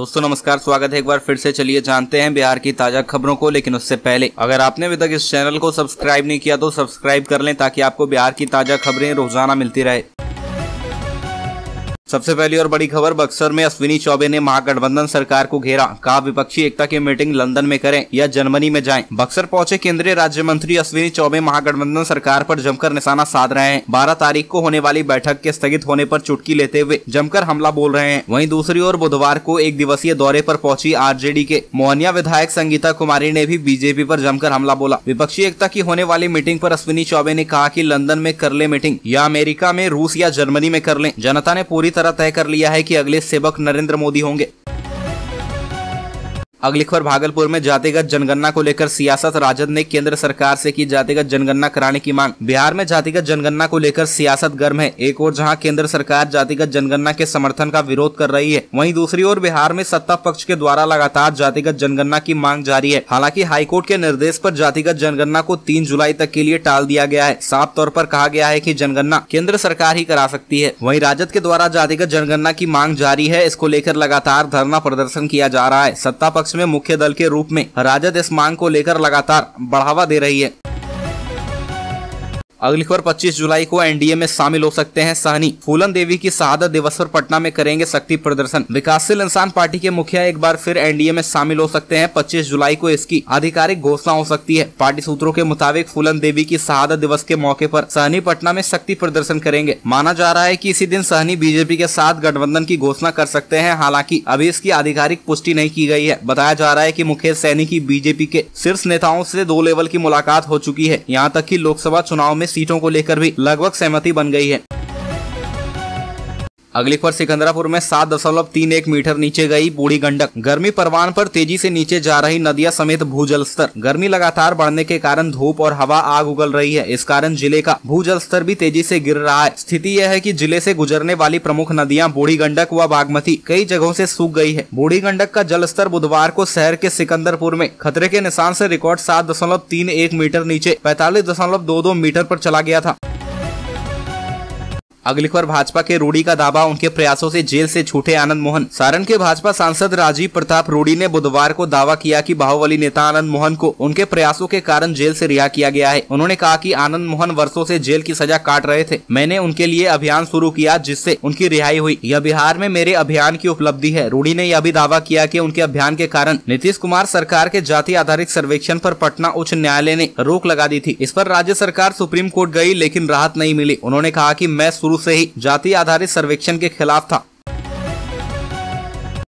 दोस्तों नमस्कार स्वागत है एक बार फिर से चलिए जानते हैं बिहार की ताजा खबरों को लेकिन उससे पहले अगर आपने अभी तक इस चैनल को सब्सक्राइब नहीं किया तो सब्सक्राइब कर लें ताकि आपको बिहार की ताजा खबरें रोजाना मिलती रहे सबसे पहली और बड़ी खबर बक्सर में अश्विनी चौबे ने महागठबंधन सरकार को घेरा कहा विपक्षी एकता की मीटिंग लंदन में करें या जर्मनी में जाएं। बक्सर पहुंचे केंद्रीय राज्य मंत्री अश्विनी चौबे महागठबंधन सरकार पर जमकर निशाना साध रहे हैं बारह तारीख को होने वाली बैठक के स्थगित होने पर चुटकी लेते हुए जमकर हमला बोल रहे हैं वही दूसरी ओर बुधवार को एक दिवसीय दौरे आरोप पहुंची आर के मोहनिया विधायक संगीता कुमारी ने भी बीजेपी आरोप जमकर हमला बोला विपक्षी एकता की होने वाली मीटिंग आरोप अश्विनी चौबे ने कहा की लंदन में कर ले मीटिंग या अमेरिका में रूस या जर्मनी में कर ले जनता ने पूरी तरह तय कर लिया है कि अगले सेवक नरेंद्र मोदी होंगे अगली खबर भागलपुर में जातिगत जनगणना को लेकर सियासत राजद ने केंद्र सरकार से की जातिगत जनगणना कराने की मांग बिहार में जातिगत जनगणना को लेकर सियासत गर्म है एक ओर जहां केंद्र सरकार जातिगत जनगणना के समर्थन का विरोध कर रही है वहीं दूसरी ओर बिहार में सत्ता पक्ष के द्वारा लगातार जातिगत जनगणना की मांग जारी है हालांकि हाईकोर्ट के निर्देश आरोप जातिगत जनगणना को तीन जुलाई तक के लिए टाल दिया गया है साफ तौर आरोप कहा गया है की जनगणना केंद्र सरकार ही करा सकती है वही राजद के द्वारा जातिगत जनगणना की मांग जारी है इसको लेकर लगातार धरना प्रदर्शन किया जा रहा है सत्ता पक्ष पक्ष में मुख्य दल के रूप में राजद इस मांग को लेकर लगातार बढ़ावा दे रही है अगली खबर 25 जुलाई को एनडीए में शामिल हो सकते हैं सहनी फूलन देवी की शहादत दिवस पर पटना में करेंगे शक्ति प्रदर्शन विकासशील इंसान पार्टी के मुखिया एक बार फिर एनडीए में शामिल हो सकते हैं 25 जुलाई को इसकी आधिकारिक घोषणा हो सकती है पार्टी सूत्रों के मुताबिक फूलन देवी की शहादत दिवस के मौके आरोप सहनी पटना में शक्ति प्रदर्शन करेंगे माना जा रहा है की इसी दिन सहनी बीजेपी के साथ गठबंधन की घोषणा कर सकते हैं हालांकि अभी इसकी आधिकारिक पुष्टि नहीं की गयी है बताया जा रहा है की मुकेश सहनी की बीजेपी के शीर्ष नेताओं ऐसी दो लेवल की मुलाकात हो चुकी है यहाँ तक की लोकसभा चुनाव में सीटों को लेकर भी लगभग सहमति बन गई है अगली खबर सिकंदरापुर में सात दशमलव तीन एक मीटर नीचे गई बूढ़ी गंडक गर्मी परवान पर तेजी से नीचे जा रही नदियां समेत भूजल स्तर गर्मी लगातार बढ़ने के कारण धूप और हवा आग उगल रही है इस कारण जिले का भूजल स्तर भी तेजी से गिर रहा है स्थिति यह है कि जिले से गुजरने वाली प्रमुख नदियां बूढ़ी गंडक व बागमती कई जगहों से सूख गई है बूढ़ी गंडक का जल स्तर बुधवार को शहर के सिकंदरपुर में खतरे के निशान से रिकॉर्ड सात दशमलव तीन एक मीटर नीचे पैतालीस दशमलव दो दो मीटर पर चला गया था अगली खबर भाजपा के रूडी का दावा उनके प्रयासों से जेल से छूटे आनंद मोहन सारण के भाजपा सांसद राजीव प्रताप रूडी ने बुधवार को दावा किया कि बाहुबली नेता आनंद मोहन को उनके प्रयासों के कारण जेल से रिहा किया गया है उन्होंने कहा कि आनंद मोहन वर्षों से जेल की सजा काट रहे थे मैंने उनके लिए अभियान शुरू किया जिससे उनकी रिहाई हुई यह बिहार में मेरे अभियान की उपलब्धि है रूडी ने यह भी दावा किया की कि उनके अभियान के कारण नीतीश कुमार सरकार के जाति आधारित सर्वेक्षण आरोप पटना उच्च न्यायालय ने रोक लगा दी थी इस पर राज्य सरकार सुप्रीम कोर्ट गयी लेकिन राहत नहीं मिली उन्होंने कहा की मैं शुरू शुरू से ही जाति आधारित सर्वेक्षण के खिलाफ था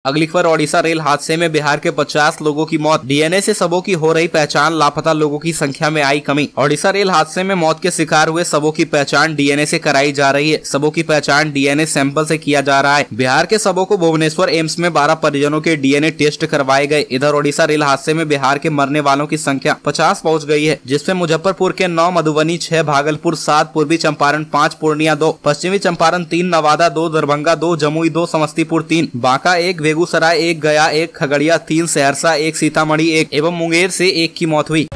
अगली खबर ओडिशा रेल हादसे में बिहार के 50 लोगों की मौत डीएनए से सबों की हो रही पहचान लापता लोगों की संख्या में आई कमी ओडिशा रेल हादसे में मौत के शिकार हुए सबों की पहचान डीएनए से कराई जा रही है सबों की पहचान डीएनए सैंपल से किया जा रहा है बिहार के सबों को भुवनेश्वर एम्स में बारह परिजनों के डीएनए टेस्ट करवाए गए इधर ओडिशा रेल हादसे में बिहार के मरने वालों की संख्या पचास पहुँच गयी है जिसमे मुजफ्फरपुर के नौ मधुबनी छह भागलपुर सात पूर्वी चंपारण पाँच पूर्णिया दो पश्चिमी चंपारण तीन नवादा दो दरभंगा दो जमुई दो समस्तीपुर तीन बांका एक बेगूसराय एक गया एक खगड़िया तीन सहरसा एक सीतामढ़ी एक एवं मुंगेर से एक की मौत हुई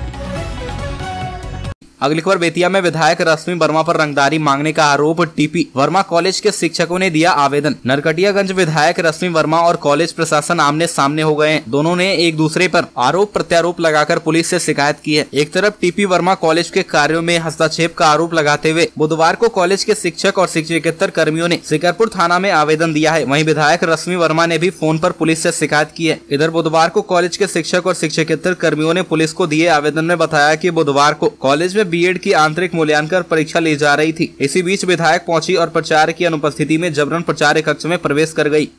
अगली खबर बेतिया में विधायक रश्मि वर्मा पर रंगदारी मांगने का आरोप टीपी वर्मा कॉलेज के शिक्षकों ने दिया आवेदन नरकटियागंज विधायक रश्मि वर्मा और कॉलेज प्रशासन आमने सामने हो गए दोनों ने एक दूसरे पर आरोप प्रत्यारोप लगाकर पुलिस से शिकायत की है एक तरफ टीपी वर्मा कॉलेज के कार्यो में हस्तक्षेप का आरोप लगाते हुए बुधवार को कॉलेज के शिक्षक और शिक्षकेतर कर्मियों ने शिकरपुर थाना में आवेदन दिया है वही विधायक रश्मि वर्मा ने भी फोन आरोप पुलिस ऐसी शिकायत की है इधर बुधवार को कॉलेज के शिक्षक और शिक्षकेतर कर्मियों ने पुलिस को दिए आवेदन में बताया की बुधवार को कॉलेज में बीएड की आंतरिक मूल्यांकन परीक्षा ली जा रही थी इसी बीच विधायक पहुंची और प्रचार की अनुपस्थिति में जबरन प्रचार कक्ष में प्रवेश कर गयी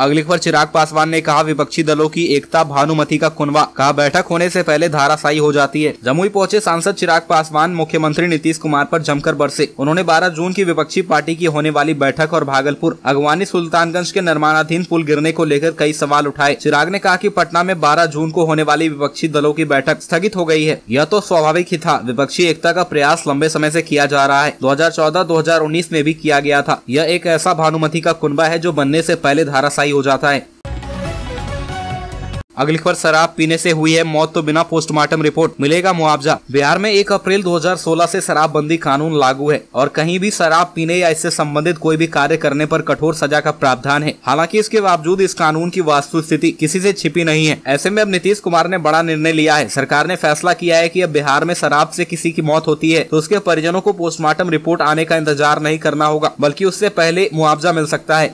अगली खबर चिराग पासवान ने कहा विपक्षी दलों की एकता भानुमति का कुनवा कहा बैठक होने से पहले धाराशाही हो जाती है जमुई पहुंचे सांसद चिराग पासवान मुख्यमंत्री नीतीश कुमार पर जमकर बरसे उन्होंने 12 जून की विपक्षी पार्टी की होने वाली बैठक और भागलपुर अगवानी सुल्तानगंज के निर्माणाधीन पुल गिरने को लेकर कई सवाल उठाए चिराग ने कहा की पटना में बारह जून को होने वाली विपक्षी दलों की बैठक स्थगित हो गयी है यह तो स्वाभाविक ही था विपक्षी एकता का प्रयास लंबे समय ऐसी किया जा रहा है दो हजार में भी किया गया था यह एक ऐसा भानुमति का कुनबा है जो बनने ऐसी पहले धाराशाही हो जाता है अगली खबर शराब पीने से हुई है मौत तो बिना पोस्टमार्टम रिपोर्ट मिलेगा मुआवजा बिहार में 1 अप्रैल 2016 से शराबबंदी कानून लागू है और कहीं भी शराब पीने या इससे संबंधित कोई भी कार्य करने पर कठोर सजा का प्रावधान है हालांकि इसके बावजूद इस कानून की वास्तु स्थिति किसी से छिपी नहीं है ऐसे में अब नीतीश कुमार ने बड़ा निर्णय लिया है सरकार ने फैसला किया है की कि अब बिहार में शराब ऐसी किसी की मौत होती है तो उसके परिजनों को पोस्टमार्टम रिपोर्ट आने का इंतजार नहीं करना होगा बल्कि उससे पहले मुआवजा मिल सकता है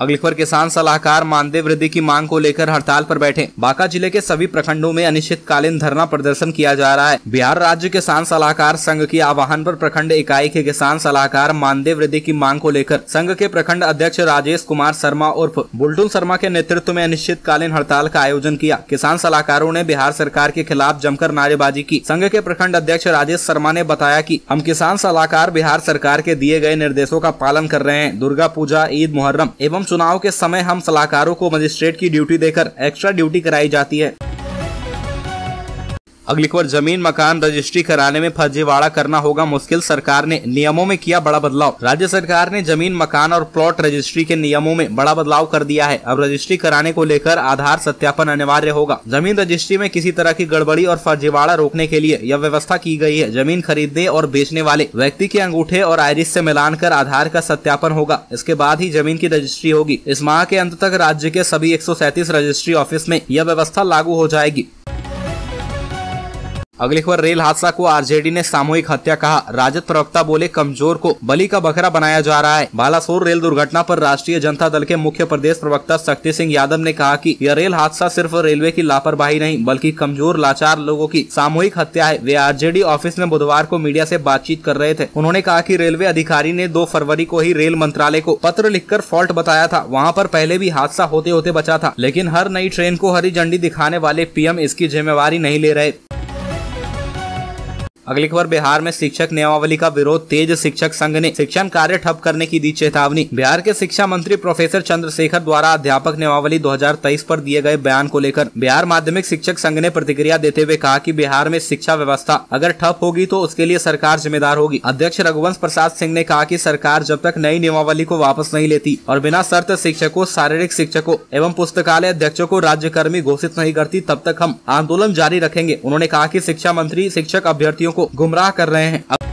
खबर किसान सलाहकार मानदेव वृद्धि की मांग को लेकर हड़ताल पर बैठे बांका जिले के सभी प्रखंडों में अनिश्चितकालीन धरना प्रदर्शन किया जा रहा है बिहार राज्य किसान सलाहकार संघ की आह्वान पर प्रखंड इकाई के किसान सलाहकार मानदेव वृद्धि की मांग को लेकर संघ के प्रखंड अध्यक्ष राजेश कुमार शर्मा उर्फ बुलटुन शर्मा के नेतृत्व में अनिश्चितकालीन हड़ताल का आयोजन किया किसान सलाहकारों ने बिहार सरकार के खिलाफ जमकर नारेबाजी की संघ के प्रखंड अध्यक्ष राजेश शर्मा ने बताया की हम किसान सलाहकार बिहार सरकार के दिए गए निर्देशों का पालन कर रहे हैं दुर्गा पूजा ईद मुहर्रम एवं चुनाव के समय हम सलाहकारों को मजिस्ट्रेट की ड्यूटी देकर एक्स्ट्रा ड्यूटी कराई जाती है अगली खबर जमीन मकान रजिस्ट्री कराने में फर्जीवाड़ा करना होगा मुश्किल सरकार ने नियमों में किया बड़ा बदलाव राज्य सरकार ने जमीन मकान और प्लॉट रजिस्ट्री के नियमों में बड़ा बदलाव कर दिया है अब रजिस्ट्री कराने को लेकर आधार सत्यापन अनिवार्य होगा जमीन रजिस्ट्री में किसी तरह की गड़बड़ी और फर्जीवाड़ा रोकने के लिए यह व्यवस्था की गई है जमीन खरीदने और बेचने वाले व्यक्ति के अंगूठे और आयरिस ऐसी मिलान कर आधार का सत्यापन होगा इसके बाद ही जमीन की रजिस्ट्री होगी इस माह के अंत तक राज्य के सभी एक रजिस्ट्री ऑफिस में यह व्यवस्था लागू हो जाएगी अगली खबर रेल हादसा को आरजेडी ने सामूहिक हत्या कहा राजद प्रवक्ता बोले कमजोर को बलि का बकरा बनाया जा रहा है बालासोर रेल दुर्घटना पर राष्ट्रीय जनता दल के मुख्य प्रदेश प्रवक्ता शक्ति सिंह यादव ने कहा कि यह रेल हादसा सिर्फ रेलवे की लापरवाही नहीं बल्कि कमजोर लाचार लोगों की सामूहिक हत्या है वे आर ऑफिस में बुधवार को मीडिया ऐसी बातचीत कर रहे थे उन्होंने कहा की रेलवे अधिकारी ने दो फरवरी को ही रेल मंत्रालय को पत्र लिख फॉल्ट बताया था वहाँ आरोप पहले भी हादसा होते होते बचा था लेकिन हर नई ट्रेन को हरी झंडी दिखाने वाले पीएम इसकी जिम्मेवारी नहीं ले रहे अगली खबर बिहार में शिक्षक नियमावली का विरोध तेज शिक्षक संघ ने शिक्षण कार्य ठप करने की दी चेतावनी बिहार के शिक्षा मंत्री प्रोफेसर चंद्रशेखर द्वारा अध्यापक नियमावली 2023 पर दिए गए बयान को लेकर बिहार माध्यमिक शिक्षक संघ ने प्रतिक्रिया देते हुए कहा की बिहार में शिक्षा व्यवस्था अगर ठप होगी तो उसके लिए सरकार जिम्मेदार होगी अध्यक्ष रघुवंश प्रसाद सिंह ने कहा की सरकार जब तक नई नियमावली को वापस नहीं लेती और बिना शर्त शिक्षकों शारीरिक शिक्षकों एवं पुस्तकालय अध्यक्षों को राज्य कर्मी घोषित नहीं करती तब तक हम आंदोलन जारी रखेंगे उन्होंने कहा की शिक्षा मंत्री शिक्षक अभ्यर्थियों को गुमराह कर रहे हैं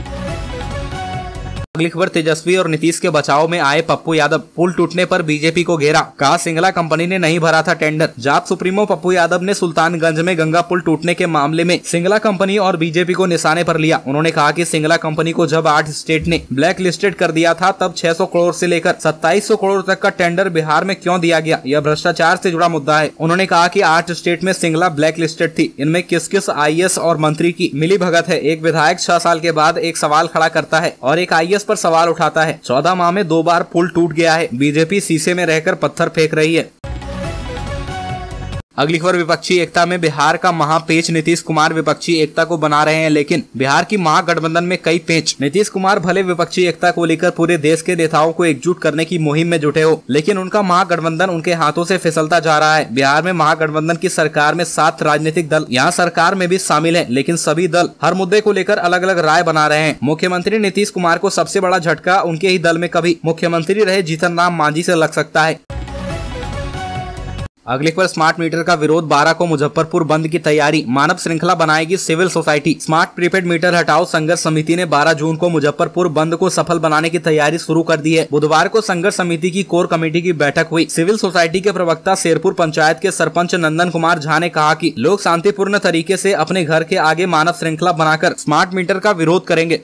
अगली खबर तेजस्वी और नीतीश के बचाव में आए पप्पू यादव पुल टूटने पर बीजेपी को घेरा कहा सिंगला कंपनी ने नहीं भरा था टेंडर जाप सुप्रीमो पप्पू यादव ने सुल्तानगंज में गंगा पुल टूटने के मामले में सिंगला कंपनी और बीजेपी को निशाने पर लिया उन्होंने कहा कि सिंगला कंपनी को जब आठ स्टेट ने ब्लैक लिस्टेड कर दिया था तब सौ करोड़ ऐसी लेकर सौ करोड़ तक का टेंडर बिहार में क्यों दिया गया यह भ्रष्टाचार ऐसी जुड़ा मुद्दा है उन्होंने कहा की आठ स्टेट में सिंगला ब्लैक लिस्टेड थी इनमें किस किस आई और मंत्री की मिली भगत है एक विधायक छह साल के बाद एक सवाल खड़ा करता है और एक आई पर सवाल उठाता है चौदह माह में दो बार पुल टूट गया है बीजेपी शीशे में रहकर पत्थर फेंक रही है अगली खबर विपक्षी एकता में बिहार का महापेच नीतीश कुमार विपक्षी एकता को बना रहे हैं लेकिन बिहार की महागठबंधन में कई पेच नीतीश कुमार भले विपक्षी एकता को लेकर पूरे देश के नेताओं को एकजुट करने की मुहिम में जुटे हो लेकिन उनका महागठबंधन उनके हाथों से फिसलता जा रहा है बिहार में महागठबंधन की सरकार में सात राजनीतिक दल यहाँ सरकार में भी शामिल है लेकिन सभी दल हर मुद्दे को लेकर अलग अलग राय बना रहे हैं मुख्यमंत्री नीतीश कुमार को सबसे बड़ा झटका उनके ही दल में कभी मुख्यमंत्री रहे जीतन राम मांझी ऐसी लग सकता है अगले पर स्मार्ट मीटर का विरोध बारह को मुजफ्फरपुर बंद की तैयारी मानव श्रृंखला बनाएगी civil society smart prepaid meter हटाओ संघर्ष समिति ने 12 जून को मुजफ्फरपुर बंद को सफल बनाने की तैयारी शुरू कर दी है बुधवार को संघर्ष समिति की कोर कमेटी की बैठक हुई सिविल सोसाइटी के प्रवक्ता शेरपुर पंचायत के सरपंच नंदन कुमार झा ने कहा की लोग शांतिपूर्ण तरीके ऐसी अपने घर के आगे मानव श्रृंखला बनाकर स्मार्ट मीटर का विरोध करेंगे